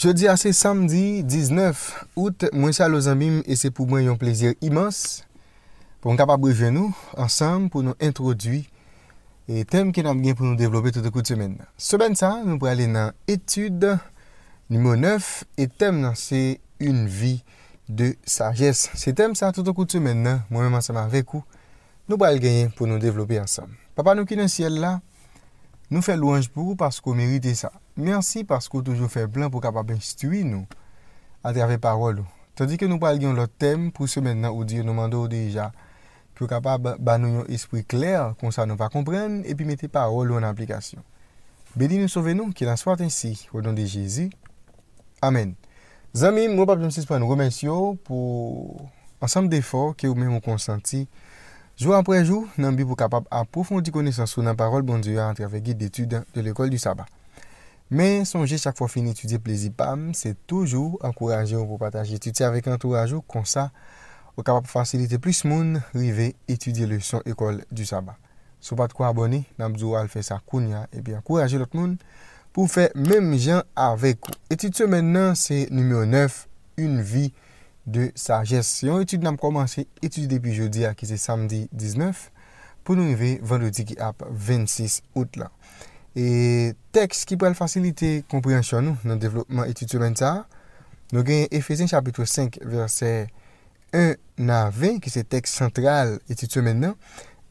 Jodi a se samdi 19 out mwen sa lo zanbim e se pou mwen yon plezir imans pou mwen kapabre ven nou ansam pou nou introdwi e tem ki nanm gen pou nou devlopi touto kout semen nan. Seben sa nou pre alen nan etude nimo 9 e tem nan se yon vi de sajes. Se tem sa touto kout semen nan mwen mwen seman vekou nou pre alen gen pou nou devlopi ansam. Papa nou ki nan siel la nou fe louanj poukou paskou merite sa. Mersi paskou toujou fè blan pou kapap instui nou atrave parolou. Tadi ke nou pal gyon lot tem pou se men nan ou diyo nou mando ou deja ki ou kapap banou yon espri kler kon sa nou va kompren epi mette parolou an aplikasyon. Bedi nou sove nou ki lan swat ansi ou don de Jezi. Amen. Zanmim, mwen pap jonses pou an nou remens yo pou ansanm defor ki ou men mwen konsanti jou apre jou nan bi pou kapap apoufondi konesans ou nan parol bon diyo atrave git detude de l'ekol du sabat. Men sonje chak fwa fini etudye plezi pam, se toujou ankoraje ou pou pataj etudye avek ankoraje ou konsa ou kapap fwasilite plis moun rive etudye le son ekol du sabak. Sou pat kwa abone, nanm zwo alfe sa koun ya, ebi ankoraje lot moun pou fe mem jan avek ou. Etudye semen nan se nume ou neuf, une vi de sa jes. Si yon etudye nanm komanse, etudye depi jodi a ki se samdi 19, pou nou yve vande di ki ap 26 outla. E tekst ki pou el fasilite komprensyon nou nan devlopman etitou men ta Nou gen Efesien chapitre 5 verse 1 na 20 ki se tekst sentral etitou men nan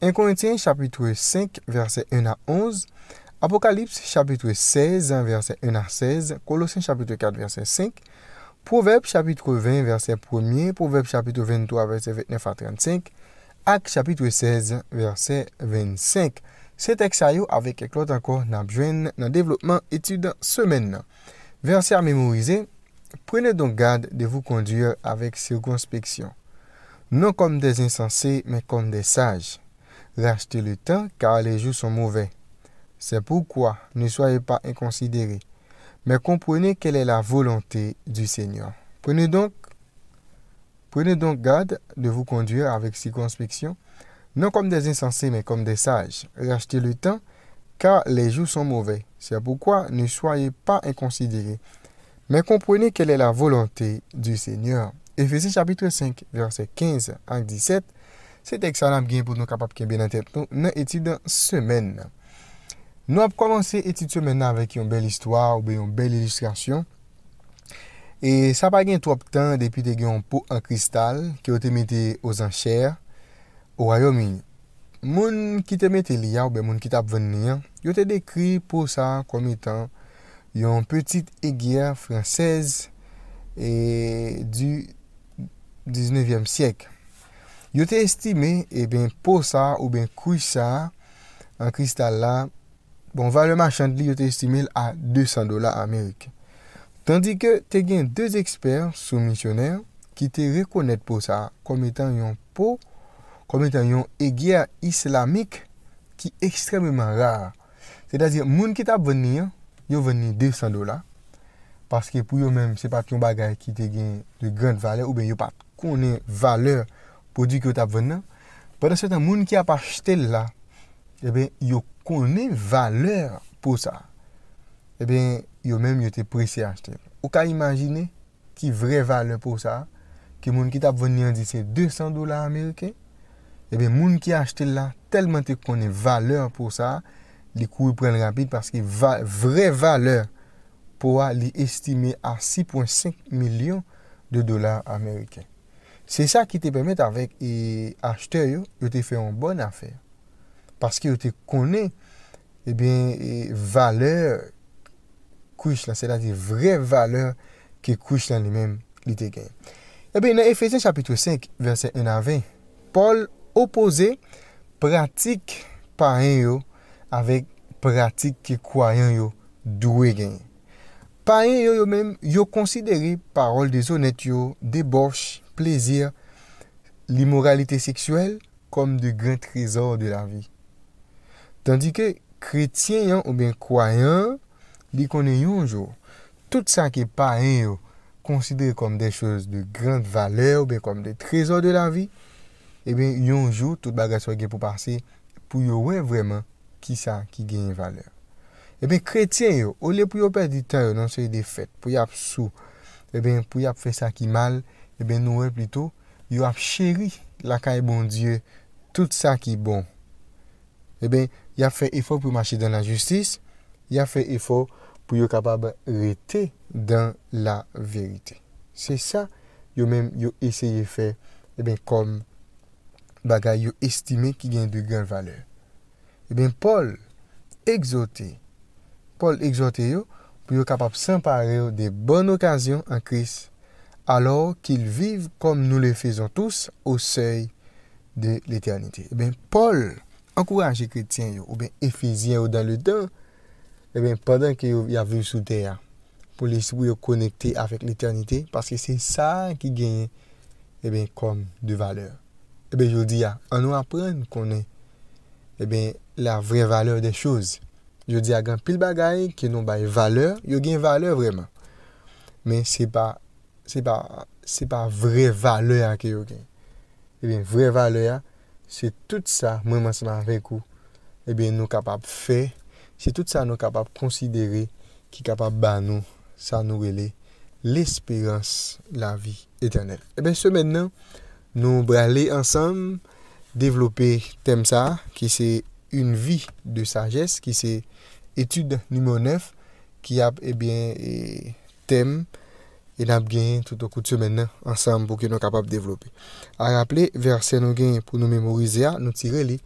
Enkontien chapitre 5 verse 1 na 11 Apokalips chapitre 16 verse 1 na 16 Kolosien chapitre 4 verse 5 Proveb chapitre 20 verse 1 Proveb chapitre 23 verse 29 a 35 Ak chapitre 16 verse 25 Cet sa avec quelque autre encore anko dans le développement étudiant semaine. semen nan. Prenez donc garde de vous conduire avec circonspection, Non comme des insensés, mais comme des sages. Rachetez le temps, car les jours sont mauvais. C'est pourquoi ne soyez pas inconsidérés, mais comprenez quelle est la volonté du Seigneur. Prenez donc, prenez donc garde de vous conduire avec circonspection, nan kom de zin sanse men kom de saj rachte le tan ka le jou son mouve se apoukwa ne soye pa inkonsidere men komprone kele la volante du seigneur Efesis chapitre 5 verse 15 an 17 se teksan ap gen pou nou kapap ke ben entep nou nan eti dan semen nou ap komanse eti semen nan vek yon bel istwa ou be yon bel ilustrasyon e sa pa gen trop tan depi te gen pou an kristal ki o te mette o zan chere Ou ayomi, moun ki te meteli ya ou moun ki te apveni ya, yo te dekri pou sa komi tan yon petit egyer fransez e, du 19e siyek. Yo te estime e pou sa ou pou kou sa an kristal la, bon vareman chanli yo te estime a 200 dola Amerik. Tandik te gen 2 eksper sou misioner ki te rekonet pou sa komi tan yon pou. konwen tan yon e gyer islamik ki ekstrememan rar. Se tazir, moun ki tap veni an, yo veni 200 dola, paske pou yo men, se pat yon bagay ki te gen de grand vale, ou ben yo pat konen valeur pou di ki yo tap veni an, padan se tan moun ki ap achete la, e eh ben yo konen valeur pou sa, e eh ben yo men yo te presye achete. Ou ka imagine ki vre valeur pou sa, ki moun ki tap veni an, di se 200 dola Amerikey, Eh qui moun ki là, tellement telman te la valeur pour ça, les coûts prennent pren rapide, que va, vraie valeur pour a li estime 6.5 millions de dollars américains. C'est ça qui te permet, avec les acheteurs de faire te bonne affaire. bon affaire. Parce yo te konen, eh et bien, valeur couche à dire la vraie valeur qui couche la li men li te gen. Eh bien, chapitre 5, verset 1 à 20, Paul opose pratik paen yo avèk pratik ki kwayen yo dwe gen. Payen yo yo mèm yo konsidere parol de zonet yo, de borsh, plezir, li moralite seksuel, kom de gran trezor de la vi. Tandike kretyen yo ou ben kwayen, li konen yo anjou, tout sa ki paen yo konsidere kom de chouz de gran vale ou ben kom de trezor de la vi, Eben, eh yonjou, tout bagas wage pou pase, pou yo wè vwèman ki sa ki genye valeur. Eben, kretien yo, ou le pou yo perdi tan yo nan se yon defet, pou yo ap sou, eben, eh pou yo ap fè sa ki mal, eben, eh nou wè plito, yo ap chéri laka bon bon. yon bon die, tout sa ki bon. Eben, yo ap fè efo pou mache dan la justis, yo ap fè efo pou yo kapab rete dan la verite. Se sa, yo mèm yo eseye fè, eben, konm, bagay yo estime ki gen de gen valeur. Eben, eh Paul exote yo pou yo kapap sanpare yo de bon okasyon an Kris alor ki il vive kom nou le fezon tous o sey de l'eternite. Eben, eh Paul ankouraje kretien yo ou eh ben efizyen yo dan le dan eben, padan ki yo yavu sou deya pou yo konekte afek l'eternite paske se sa ki gen, eben, kom de valeur. Ebe, eh yo di ya, an nou apren kounen... Eh Ebe, la vre valeur de chouz. Yo di ya, gan pil bagay... Ke nou baye valeur, yo gen valeur vreman. Men, se pa... Se pa vre valeur a ke yo gen. Ebe, vre valeur a... Se tout sa moun monsanan vekou... Ebe, eh nou kapap fe... Se tout sa nou kapap konsidere... Ki kapap ban nou... San nou rele... L'espirans la vi etanel. Ebe, se mennen... Nou brale ansam, devlope tem sa, ki se un vi de sajes, ki se etude nume 9, ki ap, ebyen, eh e tem, e nap gen tout okout semen nan, ansam pou ki nou kapap devlope. A rappele, versen nou gen pou nou memorize a, nou tire li,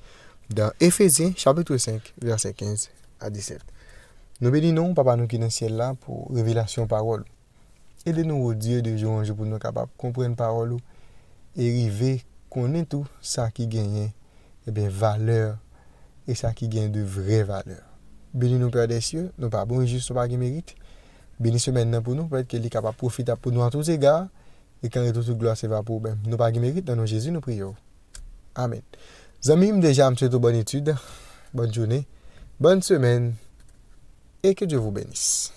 dan Efesien, chapitou 5, verset 15, a 17. Nou beli nou, papanou ki nan siel la, pou revelasyon parol. E de nou vodye de jounjou pou nou kapap komprene parol ou, Et qu'on ait tout ça qui gagne, et bien, valeur, et ça qui gagne de vraies valeur. Bénis nous Père des cieux, nous sommes pas bons et justes, pas mérite. bénissez ce matin pour nous, peut-être qu'il est capable de profiter pour nous en tous égards, et quand est toute gloire, c'est pour nous. Ben, nous pas mérite, dans nos Jésus, nous prions. Amen. Mes amis, déjà, une bonne étude, bonne journée, bonne semaine, et que Dieu vous bénisse.